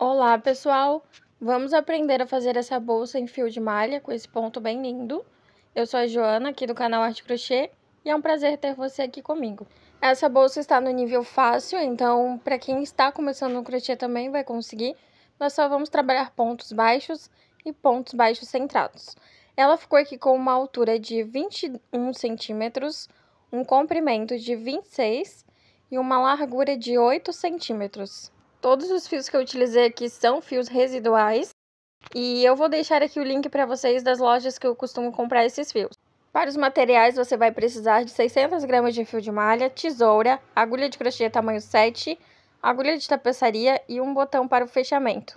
Olá, pessoal! Vamos aprender a fazer essa bolsa em fio de malha com esse ponto bem lindo. Eu sou a Joana, aqui do canal Arte Crochê, e é um prazer ter você aqui comigo. Essa bolsa está no nível fácil, então para quem está começando no crochê também vai conseguir. Nós só vamos trabalhar pontos baixos e pontos baixos centrados. Ela ficou aqui com uma altura de 21 centímetros, um comprimento de 26 e uma largura de 8 centímetros. Todos os fios que eu utilizei aqui são fios residuais. E eu vou deixar aqui o link para vocês das lojas que eu costumo comprar esses fios. Para os materiais, você vai precisar de 600 gramas de fio de malha, tesoura, agulha de crochê tamanho 7, agulha de tapeçaria e um botão para o fechamento.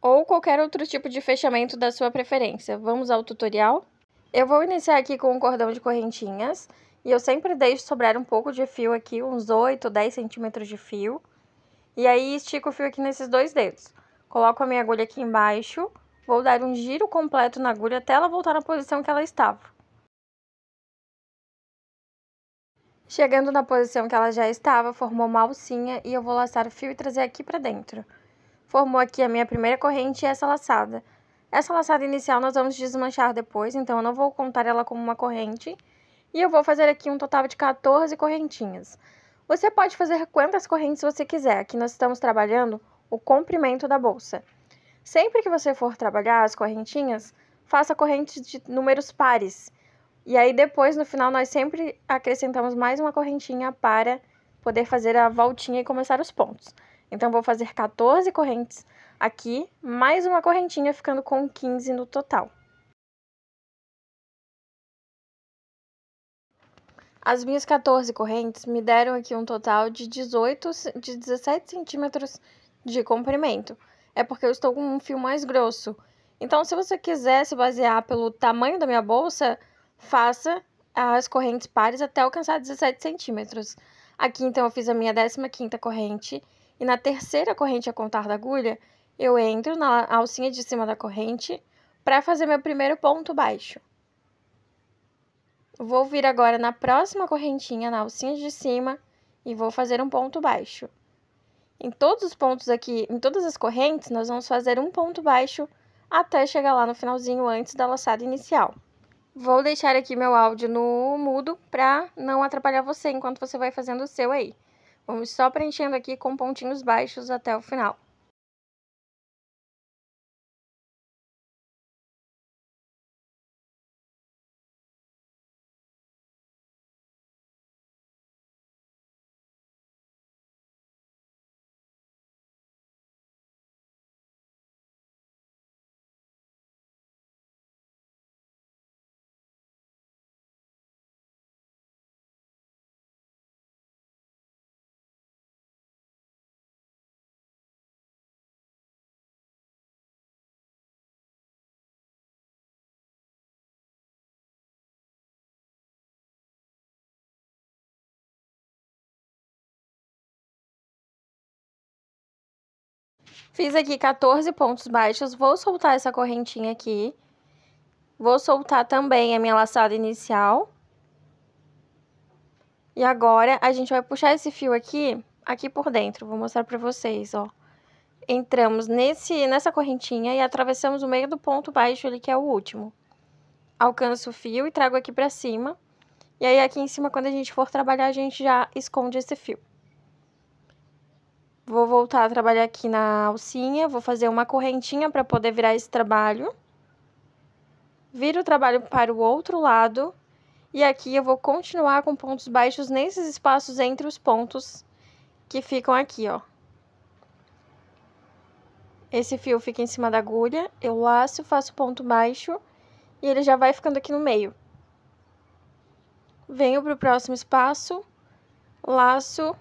Ou qualquer outro tipo de fechamento da sua preferência. Vamos ao tutorial? Eu vou iniciar aqui com um cordão de correntinhas. E eu sempre deixo sobrar um pouco de fio aqui, uns 8 ou 10 centímetros de fio. E aí, estico o fio aqui nesses dois dedos. Coloco a minha agulha aqui embaixo, vou dar um giro completo na agulha até ela voltar na posição que ela estava. Chegando na posição que ela já estava, formou uma alcinha e eu vou laçar o fio e trazer aqui para dentro. Formou aqui a minha primeira corrente e essa laçada. Essa laçada inicial nós vamos desmanchar depois, então eu não vou contar ela como uma corrente. E eu vou fazer aqui um total de 14 correntinhas. Você pode fazer quantas correntes você quiser. Aqui nós estamos trabalhando o comprimento da bolsa. Sempre que você for trabalhar as correntinhas, faça correntes de números pares. E aí depois, no final, nós sempre acrescentamos mais uma correntinha para poder fazer a voltinha e começar os pontos. Então, vou fazer 14 correntes aqui, mais uma correntinha, ficando com 15 no total. As minhas 14 correntes me deram aqui um total de 18, de 17 centímetros de comprimento. É porque eu estou com um fio mais grosso. Então, se você quiser se basear pelo tamanho da minha bolsa, faça as correntes pares até alcançar 17 centímetros. Aqui, então, eu fiz a minha 15 corrente e na terceira corrente a contar da agulha, eu entro na alcinha de cima da corrente para fazer meu primeiro ponto baixo. Vou vir agora na próxima correntinha, na alcinha de cima, e vou fazer um ponto baixo. Em todos os pontos aqui, em todas as correntes, nós vamos fazer um ponto baixo até chegar lá no finalzinho antes da laçada inicial. Vou deixar aqui meu áudio no mudo para não atrapalhar você enquanto você vai fazendo o seu aí. Vamos só preenchendo aqui com pontinhos baixos até o final. Fiz aqui 14 pontos baixos, vou soltar essa correntinha aqui. Vou soltar também a minha laçada inicial. E agora, a gente vai puxar esse fio aqui, aqui por dentro. Vou mostrar pra vocês, ó. Entramos nesse, nessa correntinha e atravessamos o meio do ponto baixo ali, que é o último. Alcanço o fio e trago aqui pra cima. E aí, aqui em cima, quando a gente for trabalhar, a gente já esconde esse fio. Vou voltar a trabalhar aqui na alcinha, vou fazer uma correntinha para poder virar esse trabalho. Viro o trabalho para o outro lado e aqui eu vou continuar com pontos baixos nesses espaços entre os pontos que ficam aqui, ó. Esse fio fica em cima da agulha, eu laço, faço ponto baixo e ele já vai ficando aqui no meio. Venho para o próximo espaço, laço,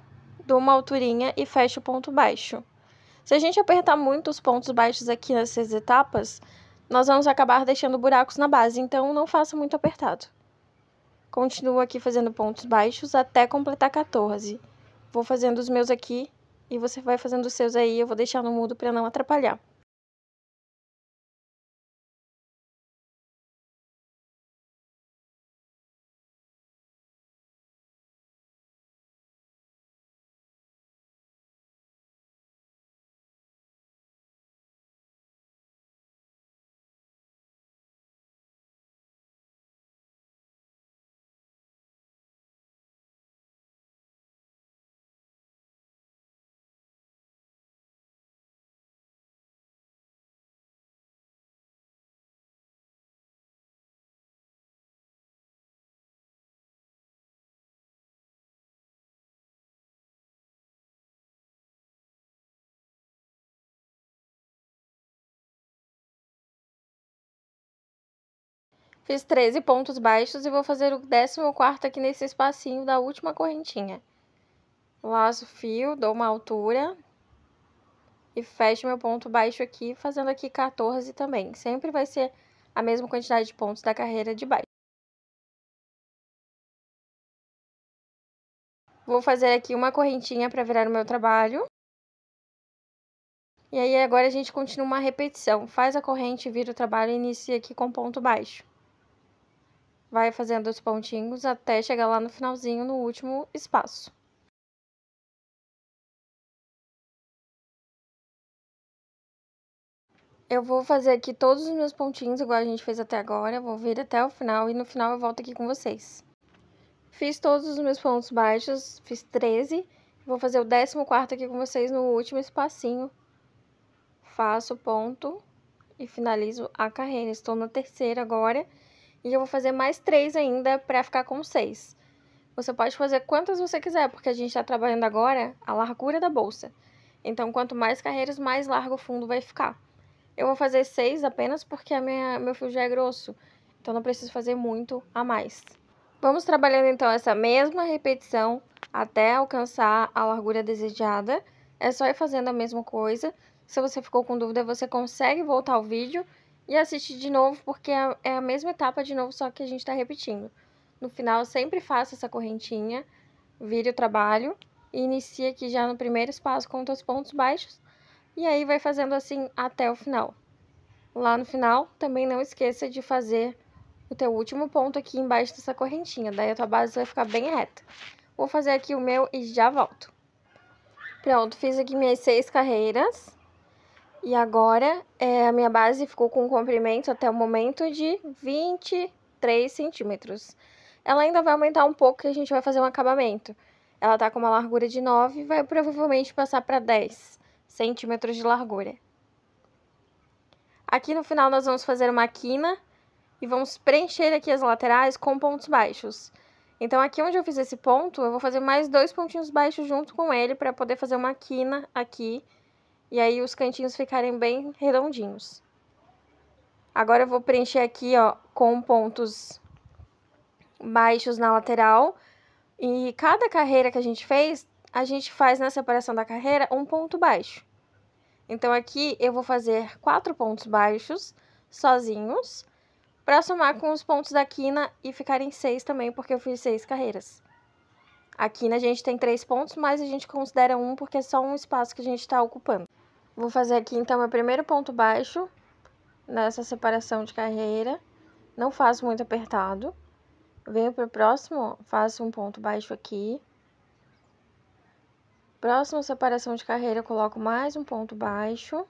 dou uma alturinha e fecha o ponto baixo. Se a gente apertar muito os pontos baixos aqui nessas etapas, nós vamos acabar deixando buracos na base, então não faça muito apertado. Continuo aqui fazendo pontos baixos até completar 14. Vou fazendo os meus aqui e você vai fazendo os seus aí, eu vou deixar no mudo para não atrapalhar. Fiz 13 pontos baixos e vou fazer o 14 aqui nesse espacinho da última correntinha. Laço fio, dou uma altura e fecho meu ponto baixo aqui, fazendo aqui 14 também. Sempre vai ser a mesma quantidade de pontos da carreira de baixo. Vou fazer aqui uma correntinha para virar o meu trabalho. E aí, agora a gente continua uma repetição. Faz a corrente, vira o trabalho e inicia aqui com ponto baixo vai fazendo os pontinhos até chegar lá no finalzinho, no último espaço. Eu vou fazer aqui todos os meus pontinhos, igual a gente fez até agora, vou vir até o final e no final eu volto aqui com vocês. Fiz todos os meus pontos baixos, fiz 13, vou fazer o 14 aqui com vocês no último espacinho. Faço ponto e finalizo a carreira, estou na terceira agora e eu vou fazer mais três ainda para ficar com seis. Você pode fazer quantas você quiser, porque a gente está trabalhando agora a largura da bolsa. Então, quanto mais carreiras, mais largo o fundo vai ficar. Eu vou fazer seis apenas porque a minha, meu fio já é grosso, então não preciso fazer muito a mais. Vamos trabalhando então essa mesma repetição até alcançar a largura desejada. É só ir fazendo a mesma coisa. Se você ficou com dúvida, você consegue voltar ao vídeo e assiste de novo, porque é, é a mesma etapa de novo, só que a gente está repetindo. No final, eu sempre faço essa correntinha, vire o trabalho e inicia aqui já no primeiro espaço com os pontos baixos e aí vai fazendo assim até o final. Lá no final, também não esqueça de fazer o teu último ponto aqui embaixo dessa correntinha, daí a tua base vai ficar bem reta. Vou fazer aqui o meu e já volto. Pronto, fiz aqui minhas seis carreiras. E agora, é, a minha base ficou com um comprimento até o momento de 23 centímetros. Ela ainda vai aumentar um pouco que a gente vai fazer um acabamento. Ela tá com uma largura de 9 e vai provavelmente passar para 10 centímetros de largura. Aqui no final nós vamos fazer uma quina e vamos preencher aqui as laterais com pontos baixos. Então aqui onde eu fiz esse ponto, eu vou fazer mais dois pontinhos baixos junto com ele para poder fazer uma quina aqui e aí os cantinhos ficarem bem redondinhos. Agora eu vou preencher aqui, ó, com pontos baixos na lateral. E cada carreira que a gente fez, a gente faz na separação da carreira um ponto baixo. Então, aqui eu vou fazer quatro pontos baixos sozinhos, para somar com os pontos da quina e ficarem seis também, porque eu fiz seis carreiras. Aqui na a gente tem três pontos, mas a gente considera um porque é só um espaço que a gente está ocupando. Vou fazer aqui então meu primeiro ponto baixo nessa separação de carreira. Não faço muito apertado. Venho pro próximo, faço um ponto baixo aqui. Próximo separação de carreira, coloco mais um ponto baixo.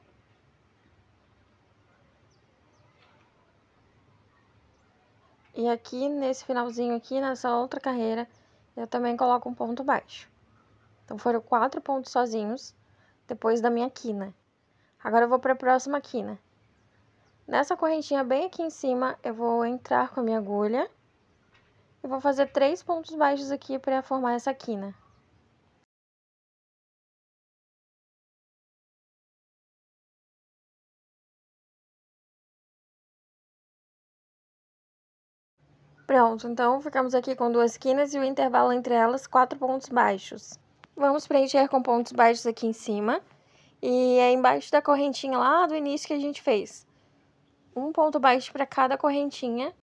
E aqui nesse finalzinho aqui, nessa outra carreira, eu também coloco um ponto baixo. Então, foram quatro pontos sozinhos depois da minha quina. Agora eu vou para a próxima quina. Né? Nessa correntinha bem aqui em cima, eu vou entrar com a minha agulha e vou fazer três pontos baixos aqui para formar essa quina. Pronto, então ficamos aqui com duas quinas e o intervalo entre elas, quatro pontos baixos. Vamos preencher com pontos baixos aqui em cima. E é embaixo da correntinha lá do início que a gente fez. Um ponto baixo para cada correntinha.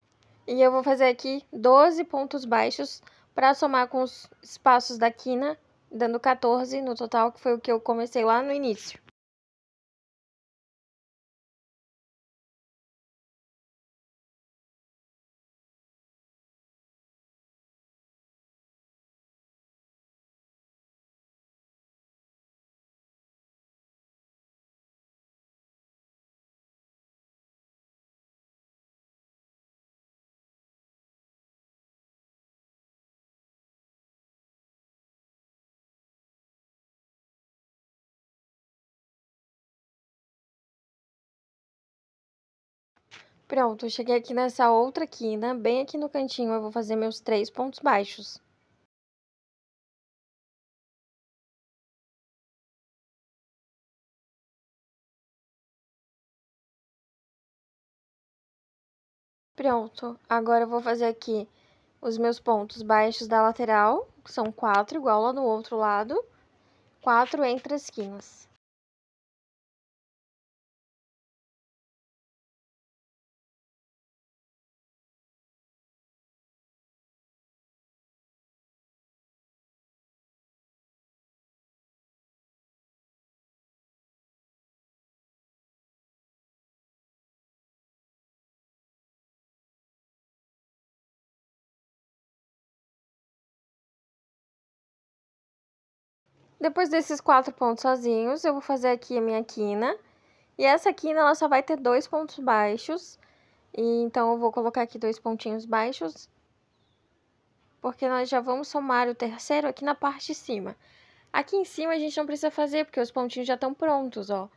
E eu vou fazer aqui 12 pontos baixos para somar com os espaços da quina, dando 14 no total, que foi o que eu comecei lá no início. Pronto, cheguei aqui nessa outra quina, bem aqui no cantinho eu vou fazer meus três pontos baixos. Pronto, agora eu vou fazer aqui os meus pontos baixos da lateral, que são quatro, igual lá no outro lado, quatro entre as quinas. Depois desses quatro pontos sozinhos, eu vou fazer aqui a minha quina. E essa quina, ela só vai ter dois pontos baixos. E então, eu vou colocar aqui dois pontinhos baixos. Porque nós já vamos somar o terceiro aqui na parte de cima. Aqui em cima, a gente não precisa fazer, porque os pontinhos já estão prontos, ó.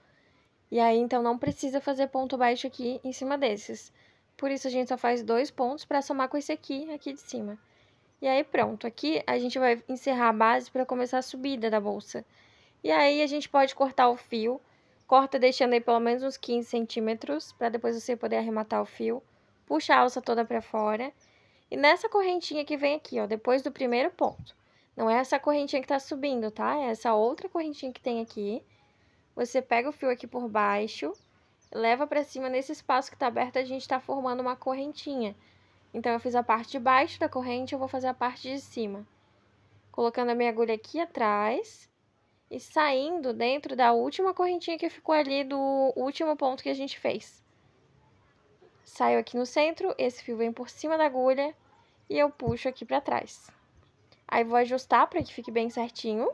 E aí, então, não precisa fazer ponto baixo aqui em cima desses. Por isso, a gente só faz dois pontos para somar com esse aqui, aqui de cima. E aí pronto, aqui a gente vai encerrar a base para começar a subida da bolsa. E aí a gente pode cortar o fio, corta deixando aí pelo menos uns 15 centímetros, para depois você poder arrematar o fio, puxa a alça toda para fora. E nessa correntinha que vem aqui, ó, depois do primeiro ponto. Não é essa correntinha que tá subindo, tá? É essa outra correntinha que tem aqui. Você pega o fio aqui por baixo, leva para cima, nesse espaço que tá aberto a gente tá formando uma correntinha. Então, eu fiz a parte de baixo da corrente, eu vou fazer a parte de cima. Colocando a minha agulha aqui atrás e saindo dentro da última correntinha que ficou ali do último ponto que a gente fez. Saio aqui no centro, esse fio vem por cima da agulha e eu puxo aqui pra trás. Aí, vou ajustar para que fique bem certinho.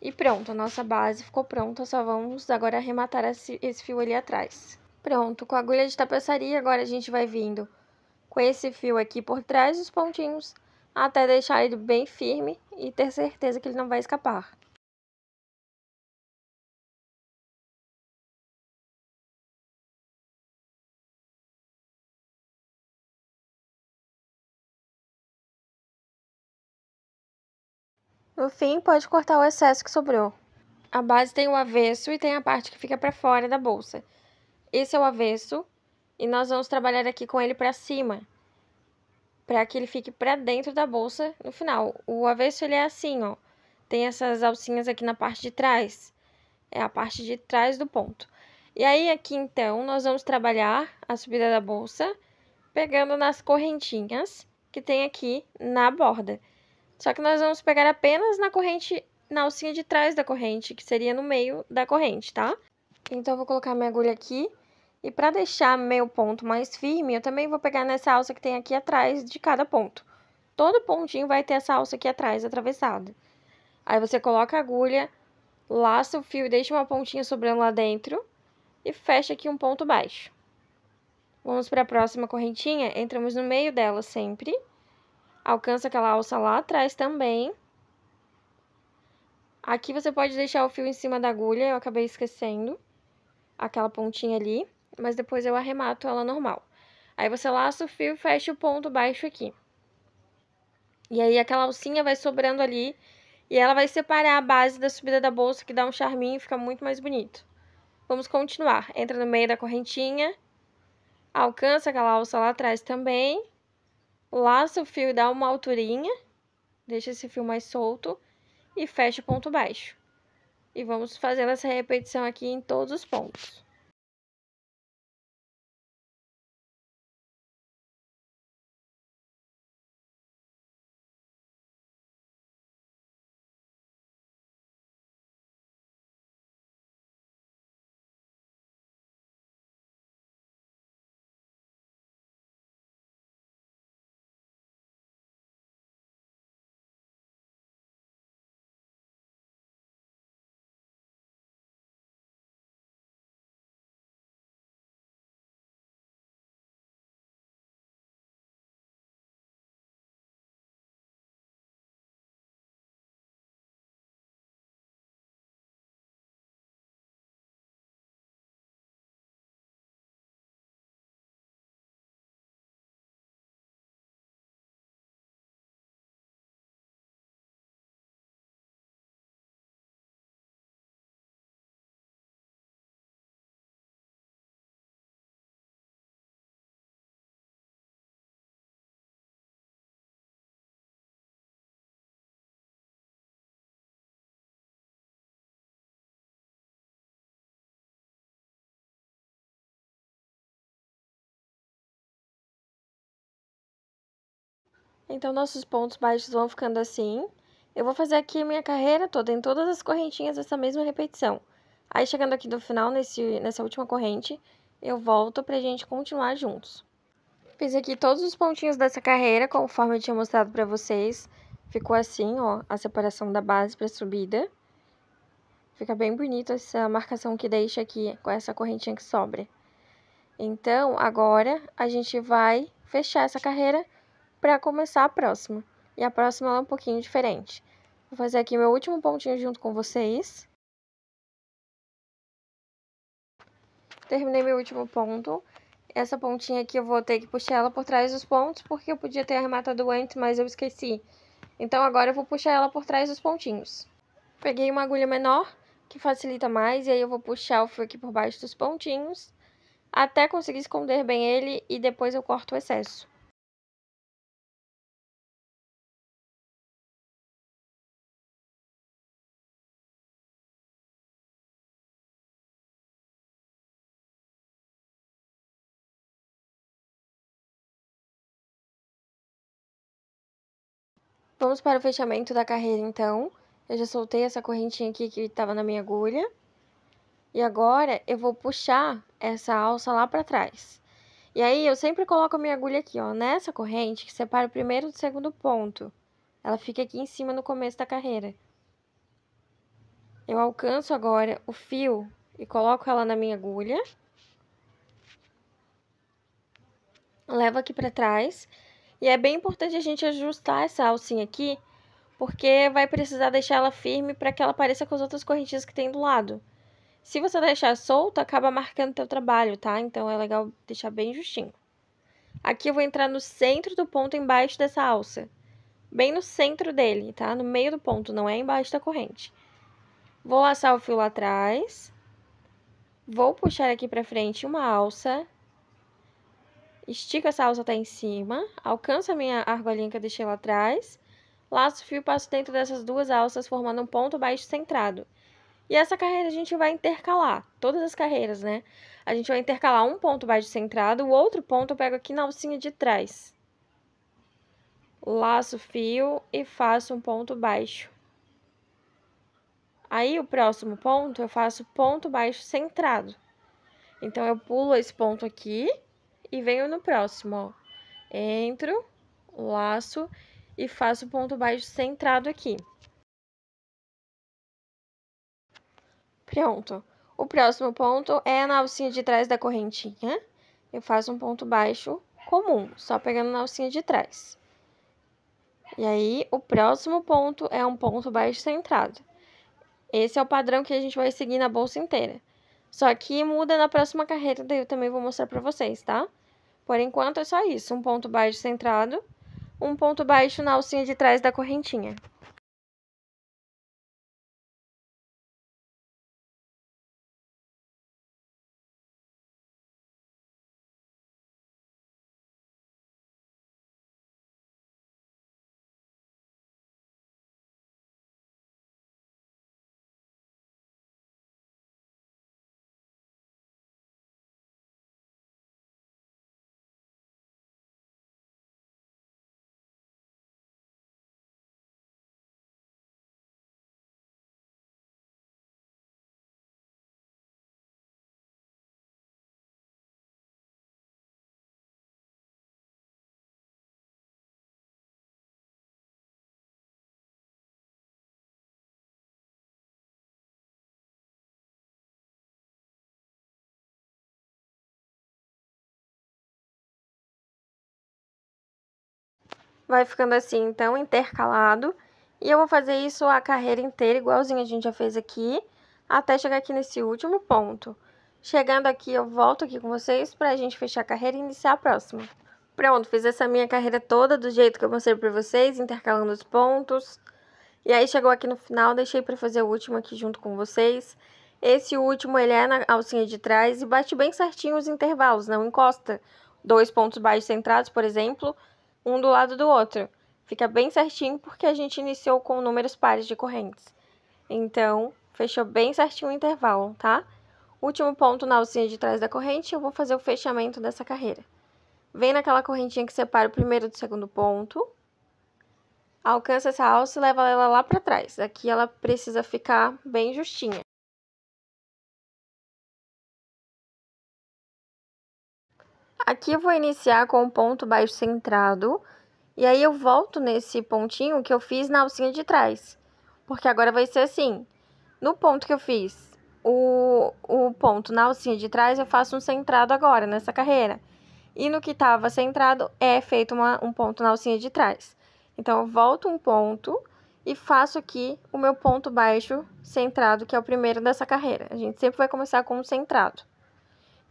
E pronto, a nossa base ficou pronta, só vamos agora arrematar esse fio ali atrás. Pronto, com a agulha de tapeçaria agora a gente vai vindo com esse fio aqui por trás dos pontinhos até deixar ele bem firme e ter certeza que ele não vai escapar. No fim, pode cortar o excesso que sobrou. A base tem o avesso e tem a parte que fica para fora da bolsa esse é o avesso e nós vamos trabalhar aqui com ele para cima, para que ele fique para dentro da bolsa no final. O avesso ele é assim, ó, tem essas alcinhas aqui na parte de trás, é a parte de trás do ponto. E aí aqui então nós vamos trabalhar a subida da bolsa pegando nas correntinhas que tem aqui na borda. Só que nós vamos pegar apenas na corrente, na alcinha de trás da corrente, que seria no meio da corrente, tá? Então, eu vou colocar minha agulha aqui e para deixar meu ponto mais firme, eu também vou pegar nessa alça que tem aqui atrás de cada ponto. Todo pontinho vai ter essa alça aqui atrás atravessada. Aí você coloca a agulha, laça o fio e deixa uma pontinha sobrando lá dentro e fecha aqui um ponto baixo. Vamos para a próxima correntinha, entramos no meio dela sempre. Alcança aquela alça lá atrás também. Aqui você pode deixar o fio em cima da agulha, eu acabei esquecendo. Aquela pontinha ali mas depois eu arremato ela normal. Aí você laça o fio e fecha o ponto baixo aqui. E aí aquela alcinha vai sobrando ali e ela vai separar a base da subida da bolsa, que dá um charminho e fica muito mais bonito. Vamos continuar. Entra no meio da correntinha, alcança aquela alça lá atrás também, laça o fio e dá uma alturinha, deixa esse fio mais solto e fecha o ponto baixo. E vamos fazendo essa repetição aqui em todos os pontos. Então, nossos pontos baixos vão ficando assim. Eu vou fazer aqui a minha carreira toda, em todas as correntinhas, essa mesma repetição. Aí, chegando aqui do final, nesse, nessa última corrente, eu volto pra gente continuar juntos. Fiz aqui todos os pontinhos dessa carreira, conforme eu tinha mostrado pra vocês. Ficou assim, ó, a separação da base pra subida. Fica bem bonito essa marcação que deixa aqui, com essa correntinha que sobra. Então, agora, a gente vai fechar essa carreira para começar a próxima. E a próxima é um pouquinho diferente. Vou fazer aqui meu último pontinho junto com vocês. Terminei meu último ponto. Essa pontinha aqui eu vou ter que puxar ela por trás dos pontos, porque eu podia ter arrematado antes, mas eu esqueci. Então agora eu vou puxar ela por trás dos pontinhos. Peguei uma agulha menor, que facilita mais, e aí eu vou puxar o fio aqui por baixo dos pontinhos, até conseguir esconder bem ele, e depois eu corto o excesso. Vamos para o fechamento da carreira, então. Eu já soltei essa correntinha aqui que estava na minha agulha. E agora, eu vou puxar essa alça lá para trás. E aí, eu sempre coloco a minha agulha aqui, ó, nessa corrente, que separa o primeiro do segundo ponto. Ela fica aqui em cima no começo da carreira. Eu alcanço agora o fio e coloco ela na minha agulha. Levo aqui para trás e é bem importante a gente ajustar essa alcinha aqui, porque vai precisar deixar ela firme para que ela pareça com as outras correntinhas que tem do lado. Se você deixar solta, acaba marcando teu trabalho, tá? Então, é legal deixar bem justinho. Aqui eu vou entrar no centro do ponto embaixo dessa alça. Bem no centro dele, tá? No meio do ponto, não é embaixo da corrente. Vou laçar o fio lá atrás. Vou puxar aqui pra frente uma alça. Estico essa alça até em cima, alcanço a minha argolinha que eu deixei lá atrás, laço o fio, passo dentro dessas duas alças, formando um ponto baixo centrado. E essa carreira a gente vai intercalar, todas as carreiras, né? A gente vai intercalar um ponto baixo centrado, o outro ponto eu pego aqui na alcinha de trás. Laço fio e faço um ponto baixo. Aí, o próximo ponto, eu faço ponto baixo centrado. Então, eu pulo esse ponto aqui, e venho no próximo, ó. Entro, laço e faço ponto baixo centrado aqui. Pronto. O próximo ponto é na alcinha de trás da correntinha. Eu faço um ponto baixo comum, só pegando na alcinha de trás. E aí, o próximo ponto é um ponto baixo centrado. Esse é o padrão que a gente vai seguir na bolsa inteira. Só que muda na próxima carreta, daí eu também vou mostrar pra vocês, tá? Por enquanto é só isso, um ponto baixo centrado, um ponto baixo na alcinha de trás da correntinha. Vai ficando assim, então, intercalado. E eu vou fazer isso a carreira inteira, igualzinho a gente já fez aqui, até chegar aqui nesse último ponto. Chegando aqui, eu volto aqui com vocês para a gente fechar a carreira e iniciar a próxima. Pronto, fiz essa minha carreira toda do jeito que eu mostrei para vocês, intercalando os pontos. E aí, chegou aqui no final, deixei para fazer o último aqui junto com vocês. Esse último, ele é na alcinha de trás e bate bem certinho os intervalos, não encosta. Dois pontos baixos centrados, por exemplo, um do lado do outro. Fica bem certinho porque a gente iniciou com números pares de correntes. Então, fechou bem certinho o intervalo, tá? Último ponto na alcinha de trás da corrente, eu vou fazer o fechamento dessa carreira. Vem naquela correntinha que separa o primeiro do segundo ponto. Alcança essa alça e leva ela lá para trás. Aqui ela precisa ficar bem justinha. Aqui eu vou iniciar com o ponto baixo centrado, e aí eu volto nesse pontinho que eu fiz na alcinha de trás. Porque agora vai ser assim, no ponto que eu fiz o, o ponto na alcinha de trás, eu faço um centrado agora, nessa carreira. E no que estava centrado, é feito uma, um ponto na alcinha de trás. Então, eu volto um ponto e faço aqui o meu ponto baixo centrado, que é o primeiro dessa carreira. A gente sempre vai começar com um centrado.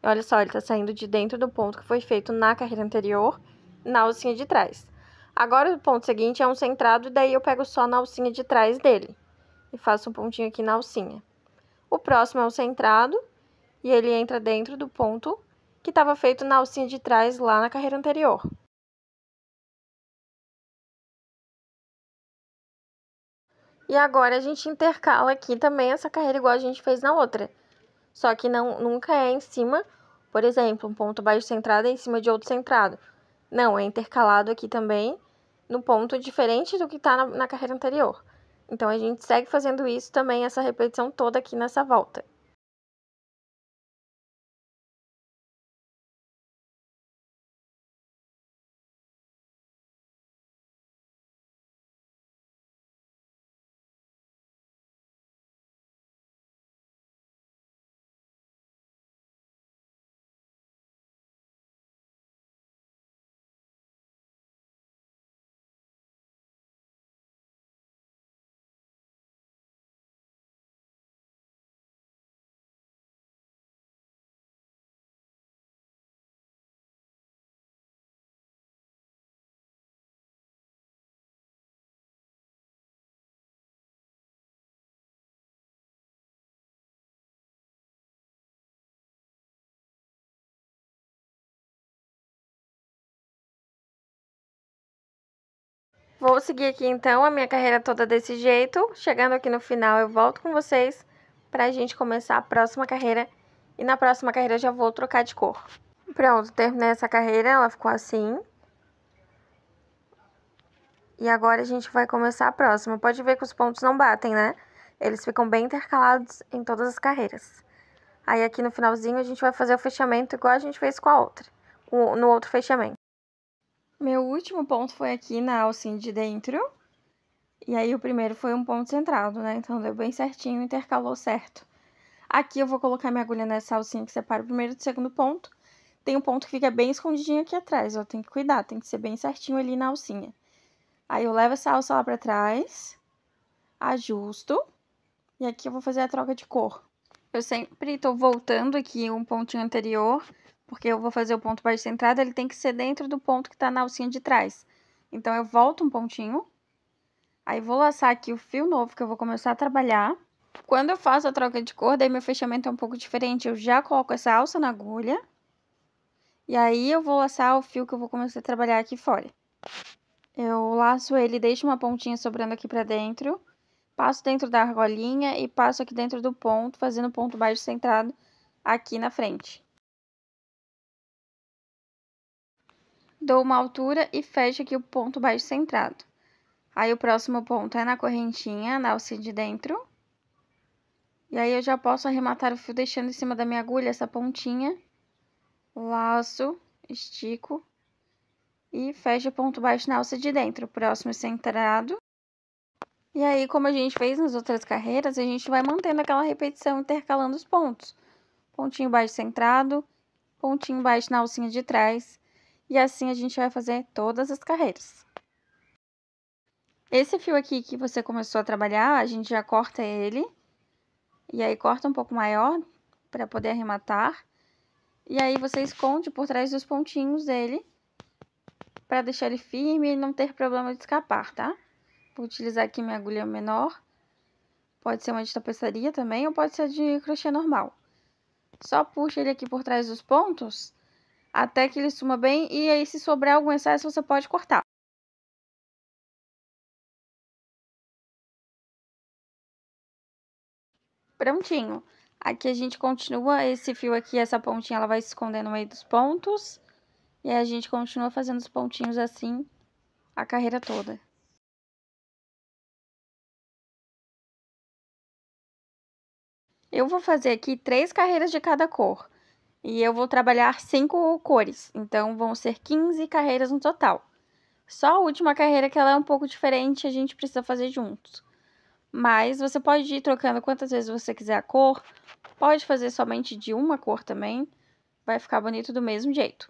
Olha só, ele está saindo de dentro do ponto que foi feito na carreira anterior, na alcinha de trás. Agora, o ponto seguinte é um centrado, daí eu pego só na alcinha de trás dele. E faço um pontinho aqui na alcinha. O próximo é um centrado, e ele entra dentro do ponto que estava feito na alcinha de trás lá na carreira anterior. E agora, a gente intercala aqui também essa carreira igual a gente fez na outra só que não nunca é em cima, por exemplo, um ponto baixo centrado é em cima de outro centrado. Não, é intercalado aqui também, no ponto diferente do que está na, na carreira anterior. Então, a gente segue fazendo isso também, essa repetição toda aqui nessa volta. Vou seguir aqui então a minha carreira toda desse jeito. Chegando aqui no final, eu volto com vocês para a gente começar a próxima carreira. E na próxima carreira já vou trocar de cor. Pronto, terminei essa carreira, ela ficou assim. E agora a gente vai começar a próxima. Pode ver que os pontos não batem, né? Eles ficam bem intercalados em todas as carreiras. Aí aqui no finalzinho a gente vai fazer o fechamento igual a gente fez com a outra, no outro fechamento. Meu último ponto foi aqui na alcinha de dentro. E aí o primeiro foi um ponto centrado, né? Então deu bem certinho, intercalou certo. Aqui eu vou colocar minha agulha nessa alcinha que separa o primeiro do segundo ponto. Tem um ponto que fica bem escondidinho aqui atrás, ó. Tem que cuidar, tem que ser bem certinho ali na alcinha. Aí eu levo essa alça lá pra trás, ajusto. E aqui eu vou fazer a troca de cor. Eu sempre tô voltando aqui um pontinho anterior porque eu vou fazer o ponto baixo centrado, ele tem que ser dentro do ponto que está na alcinha de trás. Então, eu volto um pontinho, aí vou laçar aqui o fio novo que eu vou começar a trabalhar. Quando eu faço a troca de cor, daí meu fechamento é um pouco diferente, eu já coloco essa alça na agulha, e aí eu vou laçar o fio que eu vou começar a trabalhar aqui fora. Eu laço ele, deixo uma pontinha sobrando aqui pra dentro, passo dentro da argolinha e passo aqui dentro do ponto, fazendo ponto baixo centrado aqui na frente. dou uma altura e fecho aqui o ponto baixo centrado. Aí, o próximo ponto é na correntinha, na alcinha de dentro. E aí, eu já posso arrematar o fio deixando em cima da minha agulha essa pontinha. Laço, estico e fecho o ponto baixo na alça de dentro. O próximo centrado. E aí, como a gente fez nas outras carreiras, a gente vai mantendo aquela repetição intercalando os pontos. Pontinho baixo centrado, pontinho baixo na alcinha de trás e assim a gente vai fazer todas as carreiras. Esse fio aqui que você começou a trabalhar, a gente já corta ele. E aí, corta um pouco maior para poder arrematar. E aí, você esconde por trás dos pontinhos dele para deixar ele firme e não ter problema de escapar, tá? Vou utilizar aqui minha agulha menor. Pode ser uma de tapeçaria também ou pode ser de crochê normal. Só puxa ele aqui por trás dos pontos até que ele suma bem. E aí, se sobrar algum excesso, você pode cortar. Prontinho. Aqui a gente continua esse fio aqui, essa pontinha, ela vai se esconder no meio dos pontos. E a gente continua fazendo os pontinhos assim a carreira toda. Eu vou fazer aqui três carreiras de cada cor. E eu vou trabalhar cinco cores, então vão ser 15 carreiras no total. Só a última carreira que ela é um pouco diferente, a gente precisa fazer juntos. Mas você pode ir trocando quantas vezes você quiser a cor, pode fazer somente de uma cor também, vai ficar bonito do mesmo jeito.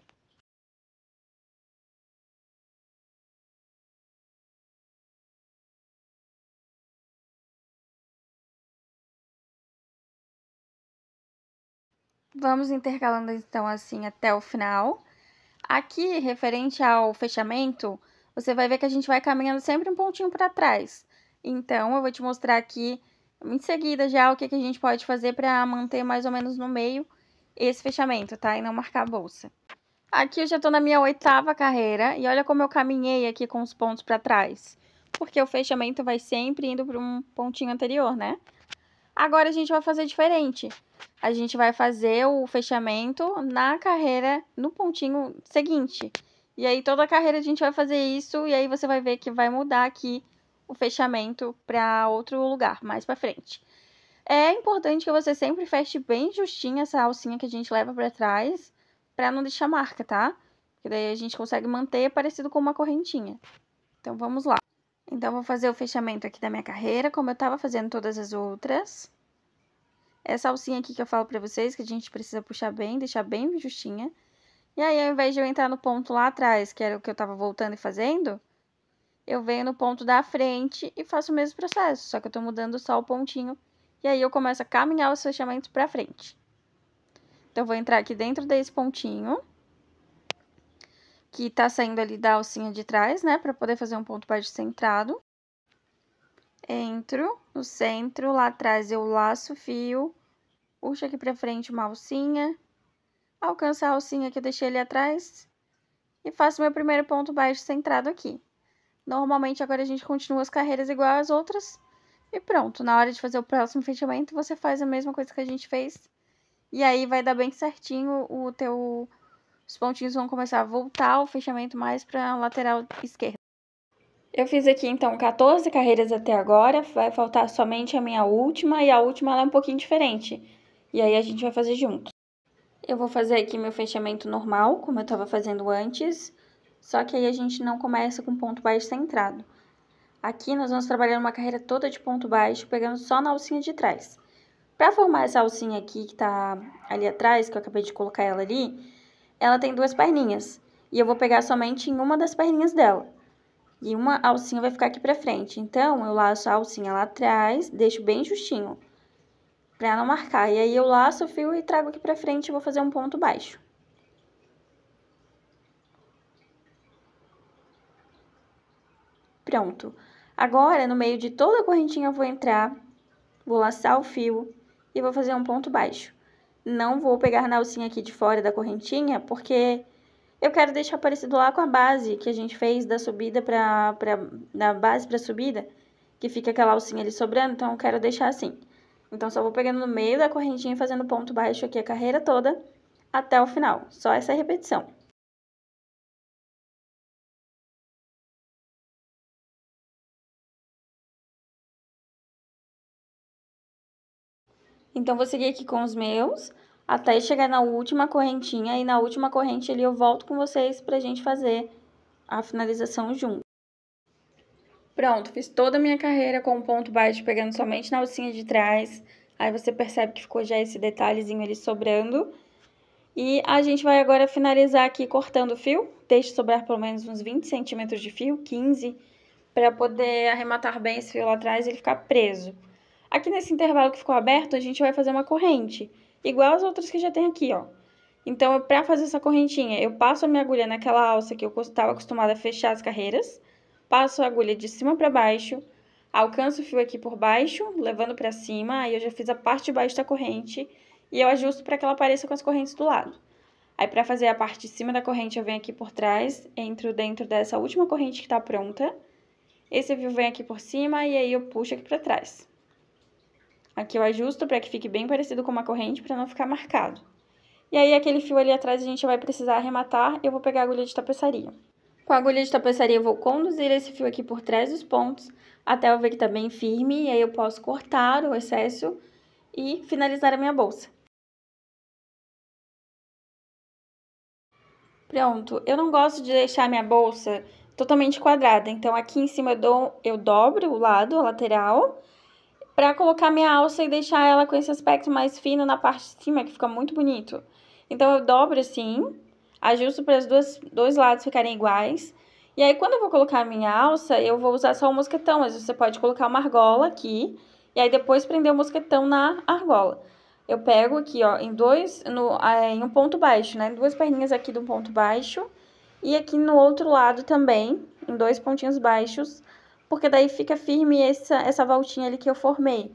Vamos intercalando então assim até o final. Aqui, referente ao fechamento, você vai ver que a gente vai caminhando sempre um pontinho para trás. Então, eu vou te mostrar aqui em seguida já o que, que a gente pode fazer para manter mais ou menos no meio esse fechamento, tá? E não marcar a bolsa. Aqui eu já tô na minha oitava carreira e olha como eu caminhei aqui com os pontos para trás. Porque o fechamento vai sempre indo para um pontinho anterior, né? Agora a gente vai fazer diferente a gente vai fazer o fechamento na carreira, no pontinho seguinte. E aí, toda a carreira a gente vai fazer isso, e aí você vai ver que vai mudar aqui o fechamento para outro lugar, mais para frente. É importante que você sempre feche bem justinha essa alcinha que a gente leva para trás, para não deixar marca, tá? Porque daí a gente consegue manter parecido com uma correntinha. Então, vamos lá. Então, vou fazer o fechamento aqui da minha carreira, como eu estava fazendo todas as outras. Essa alcinha aqui que eu falo pra vocês, que a gente precisa puxar bem, deixar bem justinha. E aí, ao invés de eu entrar no ponto lá atrás, que era o que eu tava voltando e fazendo, eu venho no ponto da frente e faço o mesmo processo, só que eu tô mudando só o pontinho. E aí, eu começo a caminhar os fechamentos pra frente. Então, eu vou entrar aqui dentro desse pontinho, que tá saindo ali da alcinha de trás, né, pra poder fazer um ponto parte centrado. Entro, no centro, lá atrás eu laço o fio, puxo aqui pra frente uma alcinha, alcanço a alcinha que eu deixei ali atrás e faço meu primeiro ponto baixo centrado aqui. Normalmente agora a gente continua as carreiras igual às outras e pronto. Na hora de fazer o próximo fechamento, você faz a mesma coisa que a gente fez e aí vai dar bem certinho o teu... Os pontinhos vão começar a voltar o fechamento mais para a lateral esquerda. Eu fiz aqui então 14 carreiras até agora, vai faltar somente a minha última e a última ela é um pouquinho diferente. E aí a gente vai fazer junto. Eu vou fazer aqui meu fechamento normal, como eu estava fazendo antes, só que aí a gente não começa com ponto baixo centrado. Aqui nós vamos trabalhar uma carreira toda de ponto baixo, pegando só na alcinha de trás. Para formar essa alcinha aqui que tá ali atrás, que eu acabei de colocar ela ali, ela tem duas perninhas. E eu vou pegar somente em uma das perninhas dela. E uma alcinha vai ficar aqui pra frente. Então, eu laço a alcinha lá atrás, deixo bem justinho, pra não marcar. E aí, eu laço o fio e trago aqui pra frente e vou fazer um ponto baixo. Pronto. Agora, no meio de toda a correntinha, eu vou entrar, vou laçar o fio e vou fazer um ponto baixo. Não vou pegar na alcinha aqui de fora da correntinha, porque eu quero deixar parecido lá com a base que a gente fez da subida para da base para subida, que fica aquela alcinha ali sobrando, então eu quero deixar assim. Então só vou pegando no meio da correntinha e fazendo ponto baixo aqui a carreira toda até o final, só essa repetição. Então vou seguir aqui com os meus até chegar na última correntinha e na última corrente ali eu volto com vocês pra gente fazer a finalização junto. Pronto, fiz toda a minha carreira com o ponto baixo pegando somente na alcinha de trás. Aí você percebe que ficou já esse detalhezinho ali sobrando. E a gente vai agora finalizar aqui cortando o fio. Deixe sobrar pelo menos uns 20 centímetros de fio, 15, para poder arrematar bem esse fio lá atrás e ele ficar preso. Aqui nesse intervalo que ficou aberto, a gente vai fazer uma corrente igual as outras que já tem aqui, ó. Então, para fazer essa correntinha, eu passo a minha agulha naquela alça que eu estava acostumada a fechar as carreiras, passo a agulha de cima para baixo, alcanço o fio aqui por baixo, levando para cima, aí eu já fiz a parte de baixo da corrente e eu ajusto para que ela apareça com as correntes do lado. Aí, para fazer a parte de cima da corrente, eu venho aqui por trás, entro dentro dessa última corrente que está pronta, esse fio vem aqui por cima e aí eu puxo aqui para trás. Aqui eu ajusto para que fique bem parecido com uma corrente, para não ficar marcado. E aí, aquele fio ali atrás a gente vai precisar arrematar, eu vou pegar a agulha de tapeçaria. Com a agulha de tapeçaria eu vou conduzir esse fio aqui por trás dos pontos, até eu ver que está bem firme, e aí eu posso cortar o excesso e finalizar a minha bolsa. Pronto, eu não gosto de deixar minha bolsa totalmente quadrada, então aqui em cima eu, dou, eu dobro o lado, a lateral, para colocar minha alça e deixar ela com esse aspecto mais fino na parte de cima, que fica muito bonito. Então, eu dobro assim, ajusto para os dois lados ficarem iguais. E aí, quando eu vou colocar a minha alça, eu vou usar só o mosquetão, mas você pode colocar uma argola aqui, e aí depois prender o mosquetão na argola. Eu pego aqui, ó, em dois, no, em um ponto baixo, né, duas perninhas aqui do ponto baixo, e aqui no outro lado também, em dois pontinhos baixos, porque daí fica firme essa, essa voltinha ali que eu formei.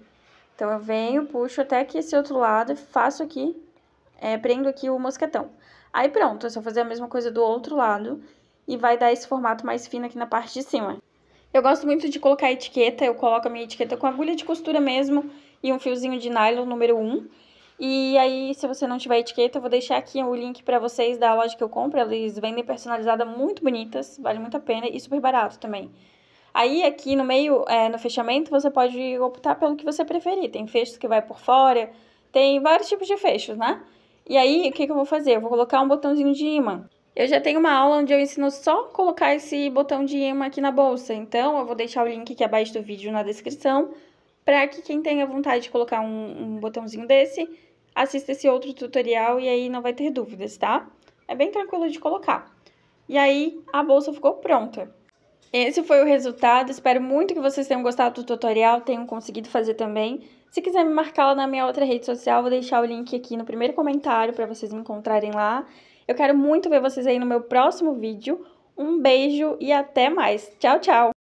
Então, eu venho, puxo até aqui esse outro lado, faço aqui, é, prendo aqui o mosquetão. Aí, pronto, é só fazer a mesma coisa do outro lado e vai dar esse formato mais fino aqui na parte de cima. Eu gosto muito de colocar etiqueta, eu coloco a minha etiqueta com agulha de costura mesmo e um fiozinho de nylon número 1. E aí, se você não tiver etiqueta, eu vou deixar aqui o link para vocês da loja que eu compro. Eles vendem personalizada muito bonitas, vale muito a pena e super barato também. Aí aqui no meio, é, no fechamento, você pode optar pelo que você preferir. Tem fechos que vai por fora, tem vários tipos de fechos, né? E aí, o que, que eu vou fazer? Eu vou colocar um botãozinho de imã. Eu já tenho uma aula onde eu ensino só colocar esse botão de imã aqui na bolsa. Então, eu vou deixar o link aqui abaixo do vídeo na descrição, para que quem tenha vontade de colocar um, um botãozinho desse, assista esse outro tutorial e aí não vai ter dúvidas, tá? É bem tranquilo de colocar. E aí, a bolsa ficou pronta. Esse foi o resultado. Espero muito que vocês tenham gostado do tutorial, tenham conseguido fazer também. Se quiser me marcar lá na minha outra rede social, vou deixar o link aqui no primeiro comentário para vocês me encontrarem lá. Eu quero muito ver vocês aí no meu próximo vídeo. Um beijo e até mais. Tchau, tchau!